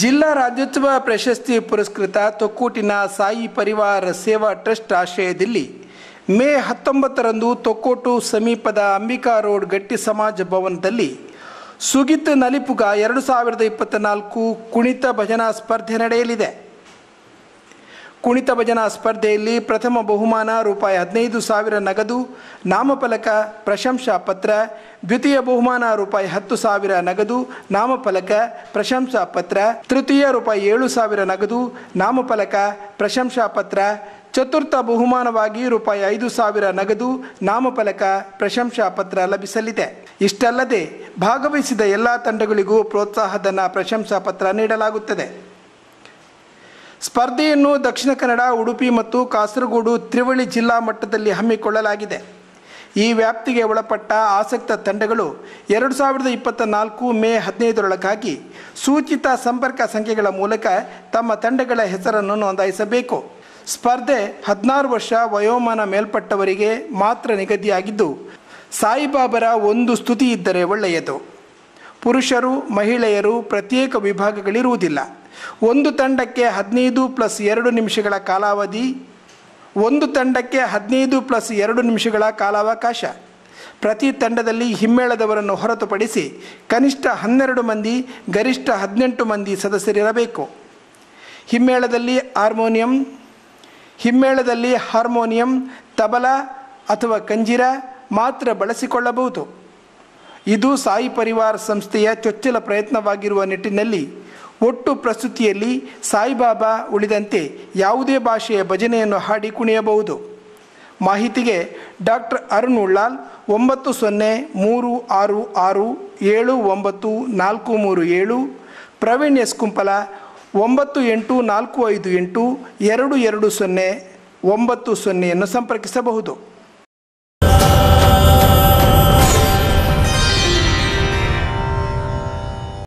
ಜಿಲ್ಲಾ ರಾಜ್ಯೋತ್ಸವ ಪ್ರಶಸ್ತಿ ಪುರಸ್ಕೃತ ತೊಕ್ಕೋಟಿನ ಸಾಯಿ ಪರಿವಾರ ಸೇವಾ ಟ್ರಸ್ಟ್ ಆಶ್ರಯದಲ್ಲಿ ಮೇ ಹತ್ತೊಂಬತ್ತರಂದು ತೊಕ್ಕೋಟು ಸಮೀಪದ ಅಂಬಿಕಾ ರೋಡ್ ಗಟ್ಟಿ ಸಮಾಜ ಭವನದಲ್ಲಿ ಸುಗಿತ್ ನಲಿಪುಗ ಎರಡು ಸಾವಿರದ ಇಪ್ಪತ್ತ್ನಾಲ್ಕು ಕುಣಿತ ಭಜನಾ ಸ್ಪರ್ಧೆ ನಡೆಯಲಿದೆ ಕುಣಿತ ಭಜನಾ ಸ್ಪರ್ಧೆಯಲ್ಲಿ ಪ್ರಥಮ ಬಹುಮಾನ ರೂಪಾಯಿ ಹದಿನೈದು ಸಾವಿರ ನಗದು ನಾಮಫಲಕ ಪ್ರಶಂಸಾ ಪತ್ರ ದ್ವಿತೀಯ ಬಹುಮಾನ ರೂಪಾಯಿ ಹತ್ತು ಸಾವಿರ ನಗದು ನಾಮಫಲಕ ಪ್ರಶಂಸಾ ಪತ್ರ ತೃತೀಯ ರೂಪಾಯಿ ಏಳು ಸಾವಿರ ನಗದು ನಾಮಫಲಕ ಪ್ರಶಂಸಾ ಪತ್ರ ಚತುರ್ಥ ಬಹುಮಾನವಾಗಿ ರೂಪಾಯಿ ಐದು ಸಾವಿರ ನಗದು ನಾಮಫಲಕ ಪ್ರಶಂಸಾ ಪತ್ರ ಲಭಿಸಲಿದೆ ಇಷ್ಟಲ್ಲದೆ ಭಾಗವಹಿಸಿದ ಎಲ್ಲ ತಂಡಗಳಿಗೂ ಪ್ರೋತ್ಸಾಹಧನ ಪ್ರಶಂಸಾ ಪತ್ರ ನೀಡಲಾಗುತ್ತದೆ ಸ್ಪರ್ಧೆಯನ್ನು ದಕ್ಷಿಣ ಕನ್ನಡ ಉಡುಪಿ ಮತ್ತು ಕಾಸರಗೋಡು ತ್ರಿವಳಿ ಜಿಲ್ಲಾ ಮಟ್ಟದಲ್ಲಿ ಹಮ್ಮಿಕೊಳ್ಳಲಾಗಿದೆ ಈ ವ್ಯಾಪ್ತಿಗೆ ಒಳಪಟ್ಟ ಆಸಕ್ತ ತಂಡಗಳು ಎರಡು ಸಾವಿರದ ಇಪ್ಪತ್ತ ನಾಲ್ಕು ಮೇ ಹದಿನೈದರೊಳಗಾಗಿ ಸೂಚಿತ ಸಂಪರ್ಕ ಸಂಖ್ಯೆಗಳ ಮೂಲಕ ತಮ್ಮ ತಂಡಗಳ ಹೆಸರನ್ನು ನೋಂದಾಯಿಸಬೇಕು ಸ್ಪರ್ಧೆ ಹದಿನಾರು ವರ್ಷ ವಯೋಮಾನ ಮೇಲ್ಪಟ್ಟವರಿಗೆ ಮಾತ್ರ ನಿಗದಿಯಾಗಿದ್ದು ಸಾಯಿಬಾಬರ ಒಂದು ಸ್ತುತಿ ಇದ್ದರೆ ಒಳ್ಳೆಯದು ಪುರುಷರು ಮಹಿಳೆಯರು ಪ್ರತ್ಯೇಕ ವಿಭಾಗಗಳಿರುವುದಿಲ್ಲ ಒಂದು ತಂಡಕ್ಕೆ ಹದಿನೈದು ಪ್ಲಸ್ ಎರಡು ನಿಮಿಷಗಳ ಕಾಲಾವಧಿ ಒಂದು ತಂಡಕ್ಕೆ ಹದಿನೈದು ಪ್ಲಸ್ ಎರಡು ನಿಮಿಷಗಳ ಕಾಲಾವಕಾಶ ಪ್ರತಿ ತಂಡದಲ್ಲಿ ಹಿಮ್ಮೇಳದವರನ್ನು ಹೊರತುಪಡಿಸಿ ಕನಿಷ್ಠ ಹನ್ನೆರಡು ಮಂದಿ ಗರಿಷ್ಠ ಹದಿನೆಂಟು ಮಂದಿ ಸದಸ್ಯರಿರಬೇಕು ಹಿಮ್ಮೇಳದಲ್ಲಿ ಹಾರ್ಮೋನಿಯಂ ಹಿಮ್ಮೇಳದಲ್ಲಿ ಹಾರ್ಮೋನಿಯಂ ತಬಲ ಅಥವಾ ಕಂಜಿರ ಮಾತ್ರ ಬಳಸಿಕೊಳ್ಳಬಹುದು ಇದು ಸಾಯಿ ಪರಿವಾರ ಸಂಸ್ಥೆಯ ಚೊಚ್ಚಲ ಪ್ರಯತ್ನವಾಗಿರುವ ನಿಟ್ಟಿನಲ್ಲಿ ಒಟ್ಟು ಪ್ರಸ್ತುತಿಯಲ್ಲಿ ಸಾಯಿಬಾಬಾ ಉಳಿದಂತೆ ಯಾವುದೇ ಭಾಷೆಯ ಭಜನೆಯನ್ನು ಹಾಡಿ ಕುಣಿಯಬಹುದು ಮಾಹಿತಿಗೆ ಡಾಕ್ಟರ್ ಅರುಣ್ ಉಳ್ಳಾಲ್ ಒಂಬತ್ತು ಸೊನ್ನೆ ಮೂರು ಆರು ಆರು ಏಳು ಒಂಬತ್ತು ನಾಲ್ಕು ಮೂರು ಏಳು ಪ್ರವೀಣ್ ಎಸ್ ಕುಂಪಲ ಒಂಬತ್ತು ಎಂಟು ನಾಲ್ಕು ಐದು ಎಂಟು ಎರಡು ಎರಡು ಸೊನ್ನೆ ಒಂಬತ್ತು ಸೊನ್ನೆಯನ್ನು ಸಂಪರ್ಕಿಸಬಹುದು